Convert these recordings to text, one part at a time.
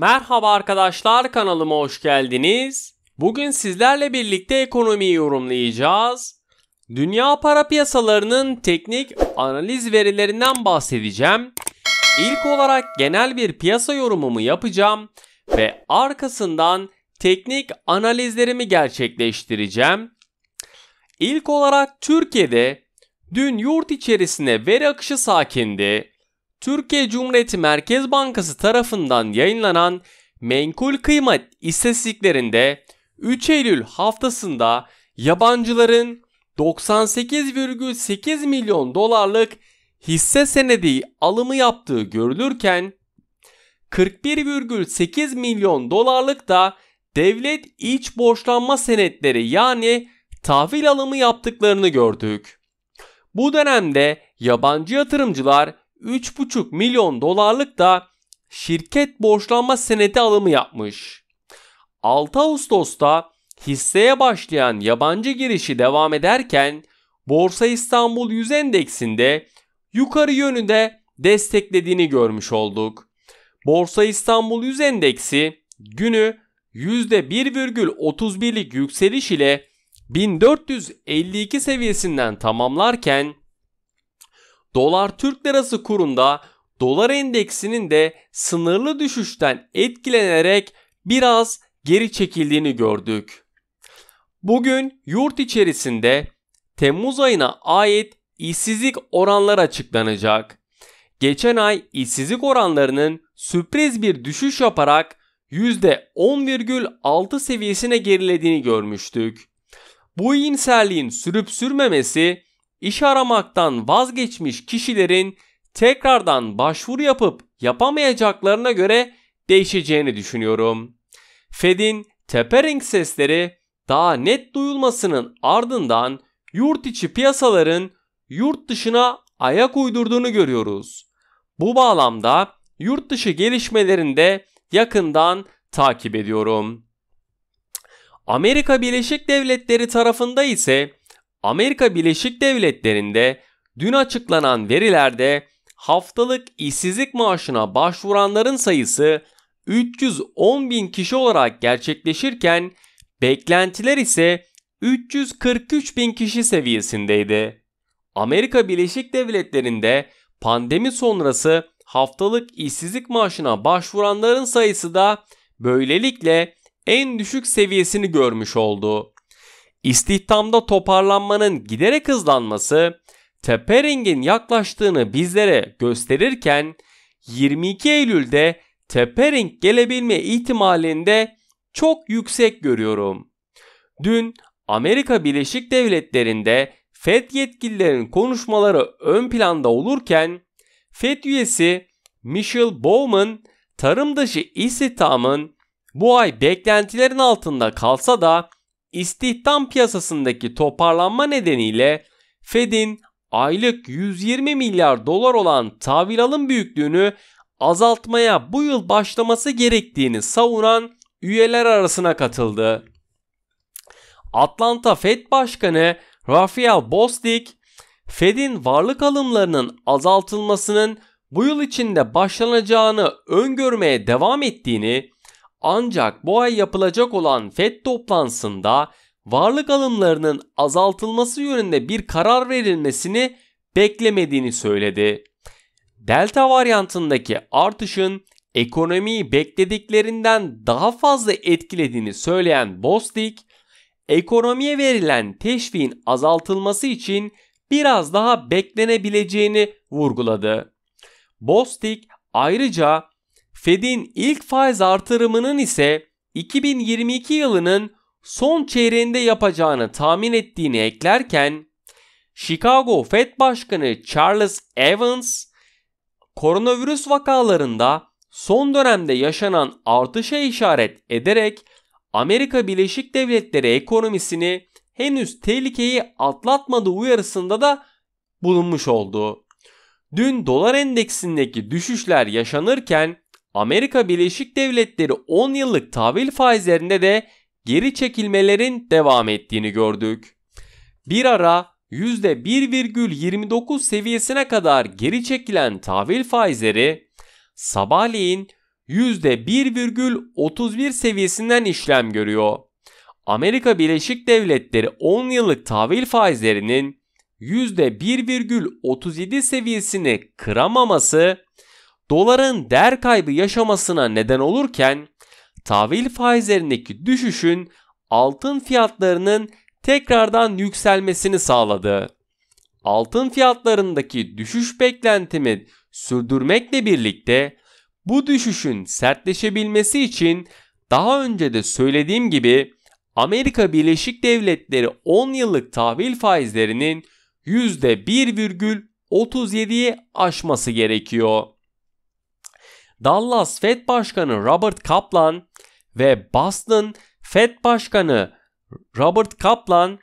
Merhaba arkadaşlar kanalıma hoş geldiniz. Bugün sizlerle birlikte ekonomiyi yorumlayacağız. Dünya para piyasalarının teknik analiz verilerinden bahsedeceğim. İlk olarak genel bir piyasa yorumumu yapacağım ve arkasından teknik analizlerimi gerçekleştireceğim. İlk olarak Türkiye'de dün yurt içerisine veri akışı sakindi. Türkiye Cumhuriyeti Merkez Bankası tarafından yayınlanan menkul kıymet istatistiklerinde 3 Eylül haftasında yabancıların 98,8 milyon dolarlık hisse senedi alımı yaptığı görülürken 41,8 milyon dolarlık da devlet iç borçlanma senetleri yani tahvil alımı yaptıklarını gördük. Bu dönemde yabancı yatırımcılar 3,5 milyon dolarlık da şirket borçlanma senedi alımı yapmış. 6 Ağustos'ta hisseye başlayan yabancı girişi devam ederken Borsa İstanbul 100 endeksinde yukarı yönünde desteklediğini görmüş olduk. Borsa İstanbul 100 endeksi günü %1,31'lik yükseliş ile 1452 seviyesinden tamamlarken dolar Türk lirası kurunda dolar endeksinin de sınırlı düşüşten etkilenerek biraz geri çekildiğini gördük. Bugün yurt içerisinde Temmuz ayına ait işsizlik oranları açıklanacak. Geçen ay işsizlik oranlarının sürpriz bir düşüş yaparak %10,6 seviyesine gerilediğini görmüştük. Bu iyimserliğin sürüp sürmemesi iş aramaktan vazgeçmiş kişilerin tekrardan başvuru yapıp yapamayacaklarına göre değişeceğini düşünüyorum. Fed'in tapering sesleri daha net duyulmasının ardından yurt içi piyasaların yurt dışına ayak uydurduğunu görüyoruz. Bu bağlamda yurt dışı gelişmelerinde yakından takip ediyorum. Amerika Birleşik Devletleri tarafında ise Amerika Birleşik Devletleri'nde dün açıklanan verilerde haftalık işsizlik maaşına başvuranların sayısı 310 bin kişi olarak gerçekleşirken beklentiler ise 343 bin kişi seviyesindeydi. Amerika Birleşik Devletleri'nde pandemi sonrası haftalık işsizlik maaşına başvuranların sayısı da böylelikle en düşük seviyesini görmüş oldu. İstihdamda toparlanmanın giderek hızlanması tapering'in yaklaştığını bizlere gösterirken 22 Eylül'de tapering gelebilme ihtimalinde çok yüksek görüyorum. Dün Amerika Birleşik Devletleri'nde Fed yetkililerin konuşmaları ön planda olurken Fed üyesi Michelle Bowman tarım dışı istihdamın bu ay beklentilerin altında kalsa da İstihdam piyasasındaki toparlanma nedeniyle Fed'in aylık 120 milyar dolar olan tahvil alım büyüklüğünü azaltmaya bu yıl başlaması gerektiğini savunan üyeler arasına katıldı. Atlanta Fed Başkanı Rafael Bostic, Fed'in varlık alımlarının azaltılmasının bu yıl içinde başlanacağını öngörmeye devam ettiğini ancak bu ay yapılacak olan FED toplantısında varlık alımlarının azaltılması yönünde bir karar verilmesini beklemediğini söyledi. Delta varyantındaki artışın ekonomiyi beklediklerinden daha fazla etkilediğini söyleyen Bostik, ekonomiye verilen teşviğin azaltılması için biraz daha beklenebileceğini vurguladı. Bostik ayrıca Fed'in ilk faiz artırımının ise 2022 yılının son çeyreğinde yapacağını tahmin ettiğini eklerken Chicago Fed Başkanı Charles Evans koronavirüs vakalarında son dönemde yaşanan artışa işaret ederek Amerika Birleşik Devletleri ekonomisini henüz tehlikeyi atlatmadığı uyarısında da bulunmuş oldu. Dün dolar endeksindeki düşüşler yaşanırken Amerika Birleşik Devletleri 10 yıllık tahvil faizlerinde de geri çekilmelerin devam ettiğini gördük. Bir ara %1,29 seviyesine kadar geri çekilen tahvil faizleri sabahleyin %1,31 seviyesinden işlem görüyor. Amerika Birleşik Devletleri 10 yıllık tahvil faizlerinin %1,37 seviyesini kıramaması doların değer kaybı yaşamasına neden olurken tahvil faizlerindeki düşüşün altın fiyatlarının tekrardan yükselmesini sağladı. Altın fiyatlarındaki düşüş beklentimi sürdürmekle birlikte bu düşüşün sertleşebilmesi için daha önce de söylediğim gibi Amerika Birleşik Devletleri 10 yıllık tahvil faizlerinin %1,37'yi aşması gerekiyor. Dallas Fed Başkanı Robert Kaplan ve Boston Fed Başkanı Robert Kaplan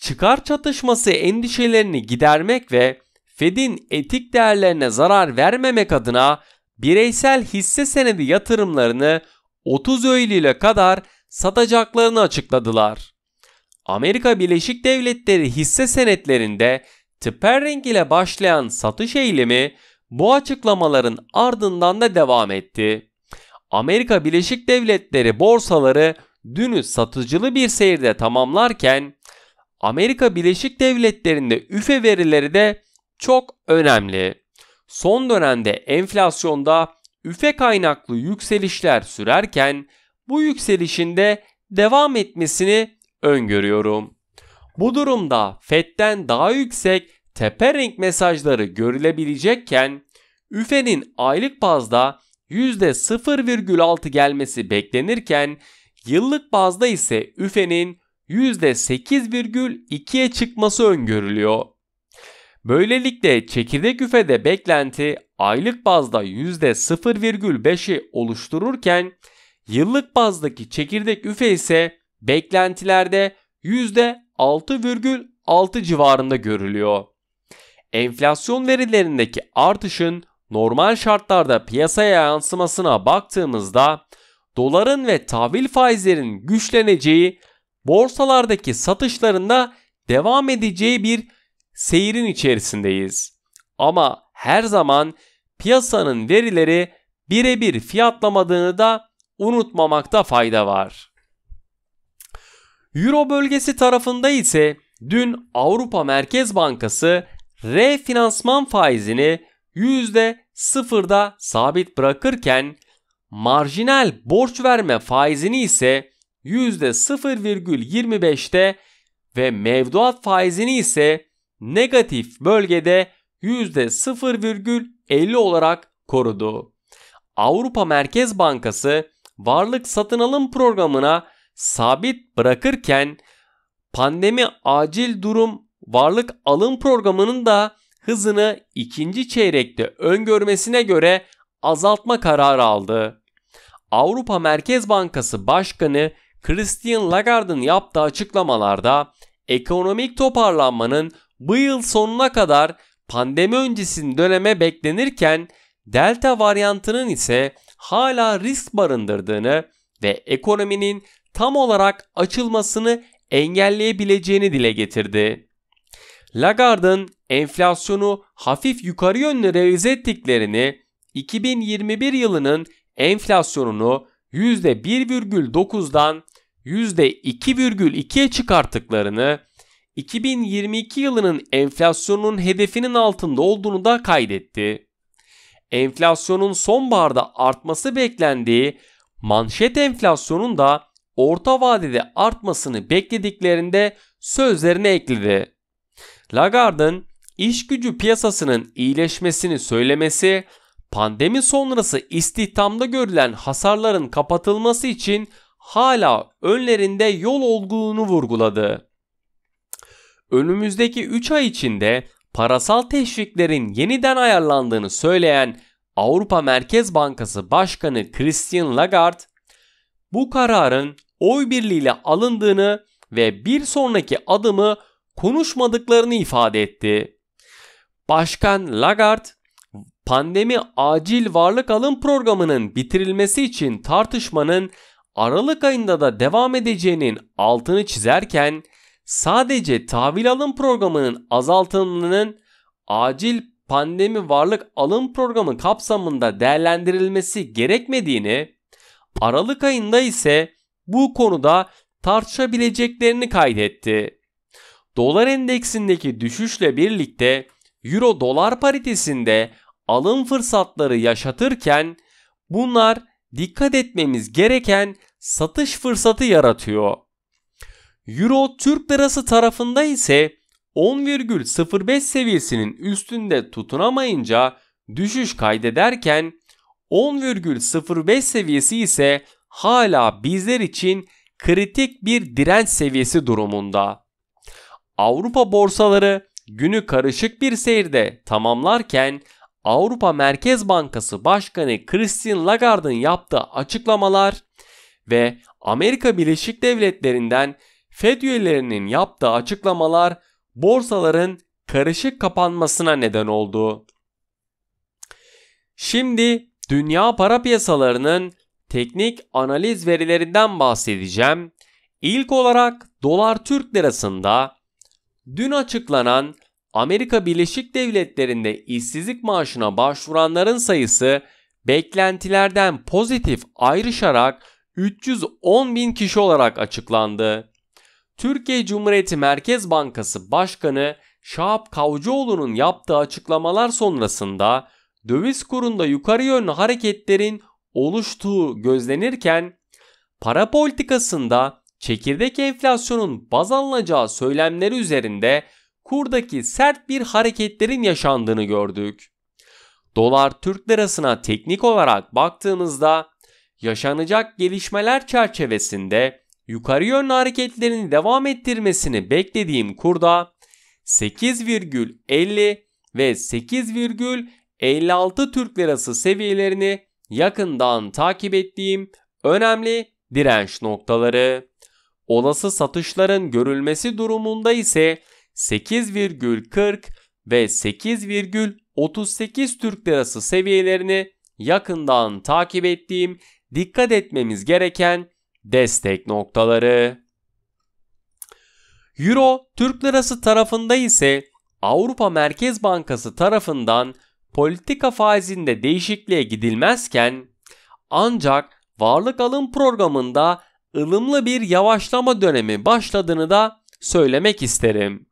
çıkar çatışması endişelerini gidermek ve Fed'in etik değerlerine zarar vermemek adına bireysel hisse senedi yatırımlarını 30 Eylül'e kadar satacaklarını açıkladılar. Amerika Birleşik Devletleri hisse senetlerinde tapering ile başlayan satış eğilimi bu açıklamaların ardından da devam etti. Amerika Birleşik Devletleri borsaları dünü satıcılı bir seyirde tamamlarken Amerika Birleşik Devletleri'nde üfe verileri de çok önemli. Son dönemde enflasyonda üfe kaynaklı yükselişler sürerken bu yükselişin de devam etmesini öngörüyorum. Bu durumda FED'den daha yüksek tepe renk mesajları görülebilecekken üfenin aylık bazda %0,6 gelmesi beklenirken yıllık bazda ise üfenin %8,2'ye çıkması öngörülüyor. Böylelikle çekirdek üfede beklenti aylık bazda %0,5'i oluştururken yıllık bazdaki çekirdek üfe ise beklentilerde %6,6 civarında görülüyor. Enflasyon verilerindeki artışın normal şartlarda piyasaya yansımasına baktığımızda doların ve tahvil faizlerin güçleneceği, borsalardaki satışlarında devam edeceği bir seyirin içerisindeyiz. Ama her zaman piyasanın verileri birebir fiyatlamadığını da unutmamakta fayda var. Euro bölgesi tarafında ise dün Avrupa Merkez Bankası refinansman faizini %0'da sabit bırakırken marjinal borç verme faizini ise %0,25'te ve mevduat faizini ise negatif bölgede %0,50 olarak korudu. Avrupa Merkez Bankası varlık satın alım programına sabit bırakırken pandemi acil durum varlık alım programının da hızını ikinci çeyrekte öngörmesine göre azaltma kararı aldı. Avrupa Merkez Bankası Başkanı Christine Lagarde'ın yaptığı açıklamalarda ekonomik toparlanmanın bu yıl sonuna kadar pandemi öncesinin döneme beklenirken delta varyantının ise hala risk barındırdığını ve ekonominin tam olarak açılmasını engelleyebileceğini dile getirdi. Lagarde'ın enflasyonu hafif yukarı yönlü revize ettiklerini, 2021 yılının enflasyonunu %1,9'dan %2,2'ye çıkarttıklarını, 2022 yılının enflasyonun hedefinin altında olduğunu da kaydetti. Enflasyonun sonbaharda artması beklendiği manşet enflasyonun da orta vadede artmasını beklediklerinde sözlerine ekledi. Lagarde'ın iş gücü piyasasının iyileşmesini söylemesi, pandemi sonrası istihdamda görülen hasarların kapatılması için hala önlerinde yol olduğunu vurguladı. Önümüzdeki 3 ay içinde parasal teşviklerin yeniden ayarlandığını söyleyen Avrupa Merkez Bankası Başkanı Christine Lagarde, bu kararın oy birliğiyle alındığını ve bir sonraki adımı konuşmadıklarını ifade etti. Başkan Lagarde, pandemi acil varlık alım programının bitirilmesi için tartışmanın Aralık ayında da devam edeceğinin altını çizerken sadece tahvil alım programının azaltımının acil pandemi varlık alım programı kapsamında değerlendirilmesi gerekmediğini, Aralık ayında ise bu konuda tartışabileceklerini kaydetti dolar endeksindeki düşüşle birlikte euro dolar paritesinde alım fırsatları yaşatırken bunlar dikkat etmemiz gereken satış fırsatı yaratıyor. Euro Türk lirası tarafında ise 10,05 seviyesinin üstünde tutunamayınca düşüş kaydederken 10,05 seviyesi ise hala bizler için kritik bir direnç seviyesi durumunda. Avrupa borsaları günü karışık bir seyirde tamamlarken Avrupa Merkez Bankası Başkanı Christine Lagarde'ın yaptığı açıklamalar ve Amerika Birleşik Devletleri'nden Fed üyelerinin yaptığı açıklamalar borsaların karışık kapanmasına neden oldu. Şimdi dünya para piyasalarının teknik analiz verilerinden bahsedeceğim. İlk olarak dolar Türk lirasında Dün açıklanan Amerika Birleşik Devletleri'nde işsizlik maaşına başvuranların sayısı beklentilerden pozitif ayrışarak 310 bin kişi olarak açıklandı. Türkiye Cumhuriyeti Merkez Bankası Başkanı Şahap Kavcıoğlu'nun yaptığı açıklamalar sonrasında döviz kurunda yukarı yönlü hareketlerin oluştuğu gözlenirken para politikasında çekirdek enflasyonun baz alınacağı söylemleri üzerinde kurdaki sert bir hareketlerin yaşandığını gördük. Dolar Türk lirasına teknik olarak baktığımızda yaşanacak gelişmeler çerçevesinde yukarı yönlü hareketlerini devam ettirmesini beklediğim kurda 8,50 ve 8,56 Türk lirası seviyelerini yakından takip ettiğim önemli direnç noktaları. Olası satışların görülmesi durumunda ise 8,40 ve 8,38 Türk Lirası seviyelerini yakından takip ettiğim dikkat etmemiz gereken destek noktaları. Euro Türk Lirası tarafında ise Avrupa Merkez Bankası tarafından politika faizinde değişikliğe gidilmezken ancak varlık alım programında ılımlı bir yavaşlama dönemi başladığını da söylemek isterim.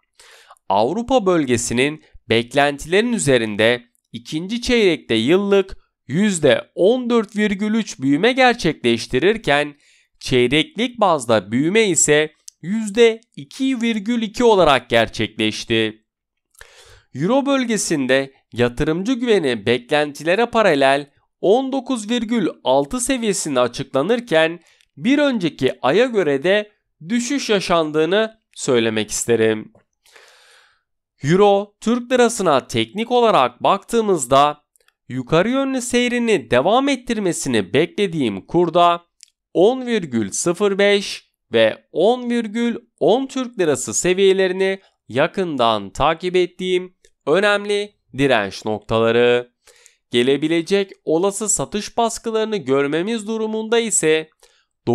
Avrupa bölgesinin beklentilerin üzerinde ikinci çeyrekte yıllık %14,3 büyüme gerçekleştirirken çeyreklik bazda büyüme ise %2,2 olarak gerçekleşti. Euro bölgesinde yatırımcı güveni beklentilere paralel 19,6 seviyesinde açıklanırken bir önceki aya göre de düşüş yaşandığını söylemek isterim. Euro Türk lirasına teknik olarak baktığımızda yukarı yönlü seyrini devam ettirmesini beklediğim kurda 10,05 ve 10,10 Türk lirası seviyelerini yakından takip ettiğim önemli direnç noktaları. Gelebilecek olası satış baskılarını görmemiz durumunda ise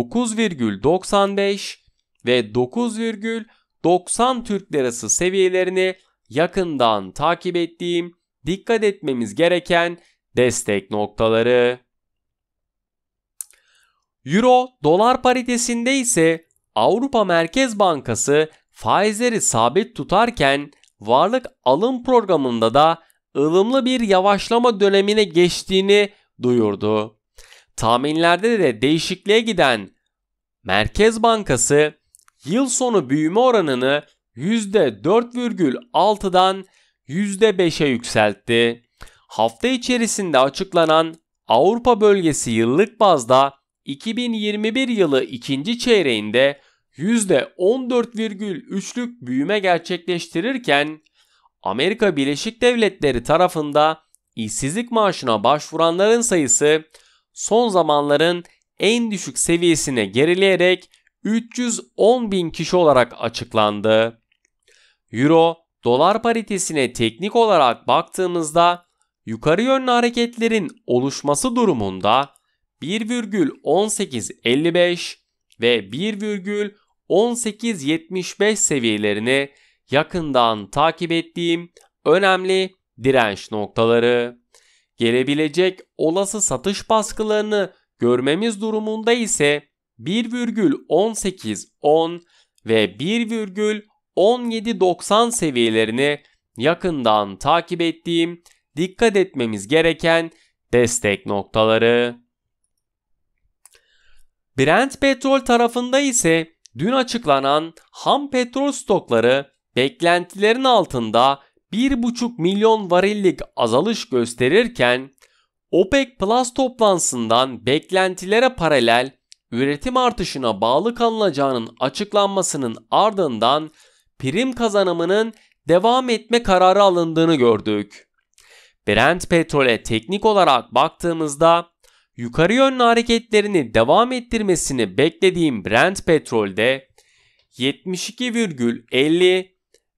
9,95 ve 9,90 Türk Lirası seviyelerini yakından takip ettiğim dikkat etmemiz gereken destek noktaları. Euro dolar paritesinde ise Avrupa Merkez Bankası faizleri sabit tutarken varlık alım programında da ılımlı bir yavaşlama dönemine geçtiğini duyurdu. Tahminlerde de değişikliğe giden Merkez Bankası yıl sonu büyüme oranını %4,6'dan %5'e yükseltti. Hafta içerisinde açıklanan Avrupa bölgesi yıllık bazda 2021 yılı ikinci çeyreğinde %14,3'lük büyüme gerçekleştirirken Amerika Birleşik Devletleri tarafında işsizlik maaşına başvuranların sayısı son zamanların en düşük seviyesine gerileyerek 310 bin kişi olarak açıklandı. Euro dolar paritesine teknik olarak baktığımızda yukarı yönlü hareketlerin oluşması durumunda 1,1855 ve 1,1875 seviyelerini yakından takip ettiğim önemli direnç noktaları gelebilecek olası satış baskılarını görmemiz durumunda ise 1,1810 ve 1,1790 seviyelerini yakından takip ettiğim dikkat etmemiz gereken destek noktaları. Brent petrol tarafında ise dün açıklanan ham petrol stokları beklentilerin altında 1,5 milyon varillik azalış gösterirken OPEC Plus toplantısından beklentilere paralel üretim artışına bağlı kalınacağının açıklanmasının ardından prim kazanımının devam etme kararı alındığını gördük. Brent petrole teknik olarak baktığımızda yukarı yönlü hareketlerini devam ettirmesini beklediğim Brent petrolde 72,50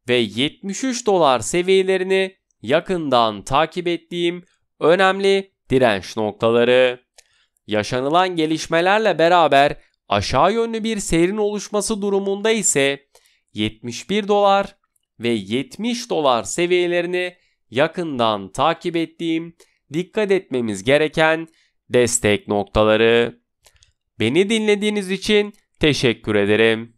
ve 73 dolar seviyelerini yakından takip ettiğim önemli direnç noktaları. Yaşanılan gelişmelerle beraber aşağı yönlü bir seyrin oluşması durumunda ise 71 dolar ve 70 dolar seviyelerini yakından takip ettiğim dikkat etmemiz gereken destek noktaları. Beni dinlediğiniz için teşekkür ederim.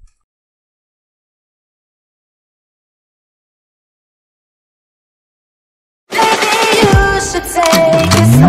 should take it slow.